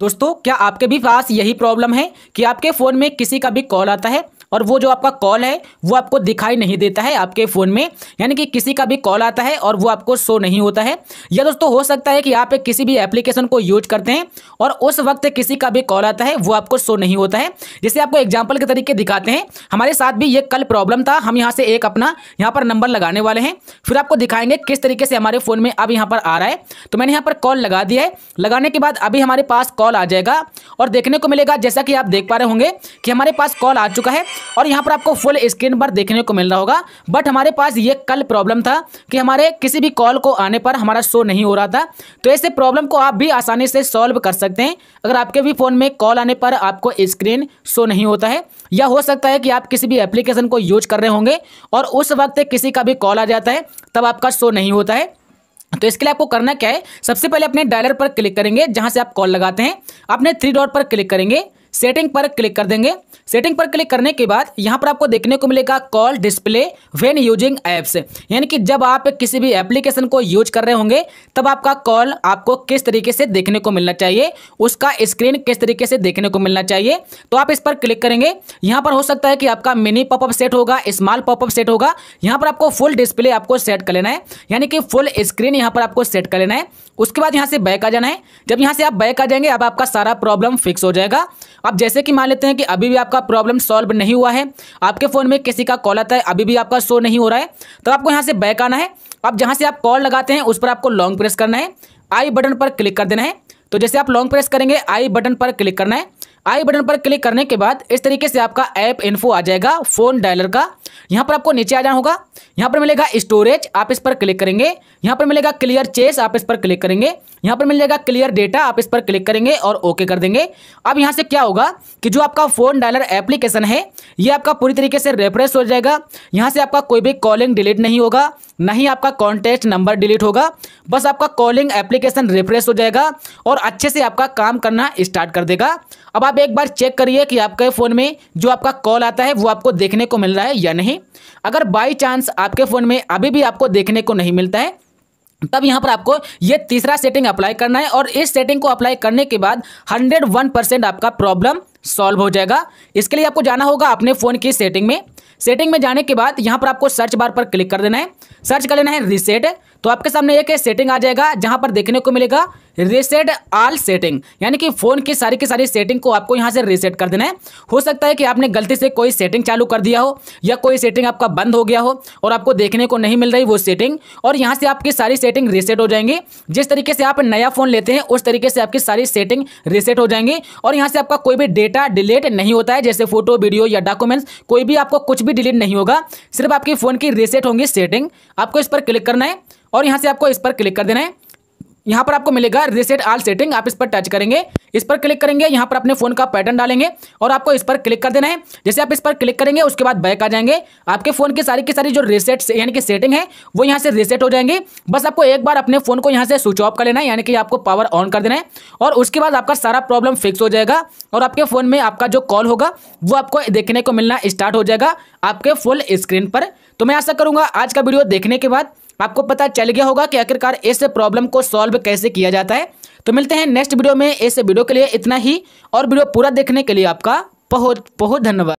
दोस्तों क्या आपके भी पास यही प्रॉब्लम है कि आपके फ़ोन में किसी का भी कॉल आता है और वो जो आपका कॉल है वो आपको दिखाई नहीं देता है आपके फ़ोन में यानी कि किसी का भी कॉल आता है और वो आपको शो नहीं होता है या दोस्तों हो सकता है कि आप एक किसी भी एप्लीकेशन को यूज करते हैं और उस वक्त किसी का भी कॉल आता है वो आपको शो नहीं होता है जैसे आपको एग्जाम्पल के तरीके दिखाते हैं हमारे साथ भी ये कल प्रॉब्लम था हम यहाँ से एक अपना यहाँ पर नंबर लगाने वाले हैं फिर आपको दिखाएंगे किस तरीके से हमारे फ़ोन में अब यहाँ पर आ रहा है तो मैंने यहाँ पर कॉल लगा दिया है लगाने के बाद अभी हमारे पास कॉल आ जाएगा और देखने को मिलेगा जैसा कि आप देख पा रहे होंगे कि हमारे पास कॉल आ चुका है और यहाँ पर आपको फुल स्क्रीन पर देखने को मिल रहा होगा बट हमारे पास ये कल प्रॉब्लम था कि हमारे किसी भी कॉल को आने पर हमारा शो नहीं हो रहा था तो ऐसे प्रॉब्लम को आप भी आसानी से सॉल्व कर सकते हैं अगर आपके भी फ़ोन में कॉल आने पर आपको स्क्रीन शो नहीं होता है या हो सकता है कि आप किसी भी एप्लीकेशन को यूज कर रहे होंगे और उस वक्त किसी का भी कॉल आ जाता है तब आपका शो नहीं होता है तो इसके लिए आपको करना क्या है सबसे पहले अपने डायलर पर क्लिक करेंगे जहां से आप कॉल लगाते हैं अपने थ्री डॉट पर क्लिक करेंगे सेटिंग पर क्लिक कर देंगे सेटिंग पर क्लिक करने के बाद यहाँ पर आपको देखने को मिलेगा call display when using apps यानी कि जब आप किसी भी एप्लीकेशन को यूज कर रहे होंगे तब आपका कॉल आपको किस तरीके से देखने को मिलना चाहिए उसका स्क्रीन किस तरीके से देखने को मिलना चाहिए तो आप इस पर क्लिक करेंगे यहाँ पर हो सकता है कि आपका मिनी पॉपअप सेट होगा स्मॉल पॉपअप सेट होगा यहाँ पर आपको फुल डिस्प्ले आपको सेट कर लेना है यानी कि फुल स्क्रीन यहाँ पर आपको सेट कर लेना है उसके बाद यहाँ से बैक आ जाना है जब यहाँ से आप बैक आ जाएंगे अब आपका सारा प्रॉब्लम फिक्स हो जाएगा अब जैसे कि मान लेते हैं कि अभी भी आपका प्रॉब्लम सॉल्व नहीं हुआ है आपके फ़ोन में किसी का कॉल आता है अभी भी आपका शो नहीं हो रहा है तो आपको यहाँ से बैक आना है अब जहाँ से आप कॉल लगाते हैं उस पर आपको लॉन्ग प्रेस करना है आई बटन पर क्लिक कर देना है तो जैसे आप लॉन्ग प्रेस करेंगे आई बटन पर क्लिक करना है आई बटन पर क्लिक करने के बाद इस तरीके से आपका ऐप इन्फो आ जाएगा फोन डायलर का यहाँ पर आपको नीचे आ जाना होगा यहाँ पर मिलेगा स्टोरेज आप इस पर क्लिक करेंगे यहाँ पर मिलेगा क्लियर चेस आप इस पर क्लिक करेंगे यहाँ पर मिल जाएगा क्लियर डेटा आप इस पर क्लिक करेंगे और ओके कर देंगे अब यहाँ से क्या होगा कि जो आपका फ़ोन डायलर एप्लीकेशन है ये आपका पूरी तरीके से रेफ्रेश हो जाएगा यहाँ से आपका कोई भी कॉलिंग डिलीट नहीं होगा ना ही आपका कॉन्टैक्ट नंबर डिलीट होगा बस आपका कॉलिंग एप्लीकेशन रिफ्रेश हो जाएगा और अच्छे से आपका काम करना स्टार्ट कर देगा अब आप एक बार चेक करिए कि आपके फ़ोन में जो आपका कॉल आता है वो आपको देखने को मिल रहा है या नहीं अगर बाई चांस आपके फ़ोन में अभी भी आपको देखने को नहीं मिलता है तब यहाँ पर आपको ये तीसरा सेटिंग अप्लाई करना है और इस सेटिंग को अप्लाई करने के बाद 101 परसेंट आपका प्रॉब्लम सॉल्व हो जाएगा इसके लिए आपको जाना होगा अपने फ़ोन की सेटिंग में सेटिंग में जाने के बाद यहाँ पर आपको सर्च बार पर क्लिक कर देना है सर्च कर लेना है रीसेट तो आपके सामने एक सेटिंग आ जाएगा जहाँ पर देखने को मिलेगा रीसेट आल सेटिंग यानी कि फ़ोन की सारी की सारी सेटिंग को आपको यहाँ से रीसेट कर देना है हो सकता है कि आपने गलती से कोई सेटिंग चालू कर दिया हो या कोई सेटिंग आपका बंद हो गया हो और आपको देखने को नहीं मिल रही वो सेटिंग और यहाँ से आपकी सारी सेटिंग रीसेट हो जाएंगी जिस तरीके से आप नया फ़ोन लेते हैं उस तरीके से आपकी सारी सेटिंग रीसेट हो जाएंगी और यहाँ से आपका कोई भी डेट डेटा डिलीट नहीं होता है जैसे फोटो वीडियो या डॉक्यूमेंट्स कोई भी आपको कुछ भी डिलीट नहीं होगा सिर्फ आपके फ़ोन की रिसेट होंगी सेटिंग आपको इस पर क्लिक करना है और यहाँ से आपको इस पर क्लिक कर देना है यहाँ पर आपको मिलेगा रिसेट आल सेटिंग आप इस पर टच करेंगे इस पर क्लिक करेंगे यहाँ पर अपने फोन का पैटर्न डालेंगे और आपको इस पर क्लिक कर देना है जैसे आप इस पर क्लिक करेंगे उसके बाद बैक आ जाएंगे आपके फोन की सारी की सारी जो रिसेट यानी कि सेटिंग है वो यहाँ से रिसेट हो जाएंगे बस आपको एक बार अपने फोन को यहाँ से स्विच ऑफ कर लेना है यानी कि आपको पावर ऑन कर देना है और उसके बाद आपका सारा प्रॉब्लम फिक्स हो जाएगा और आपके फोन में आपका जो कॉल होगा वो आपको देखने को मिलना स्टार्ट हो जाएगा आपके फुल स्क्रीन पर तो मैं ऐसा करूंगा आज का वीडियो देखने के बाद आपको पता चल गया होगा कि आखिरकार इस प्रॉब्लम को सॉल्व कैसे किया जाता है तो मिलते हैं नेक्स्ट वीडियो में इस वीडियो के लिए इतना ही और वीडियो पूरा देखने के लिए आपका बहुत बहुत धन्यवाद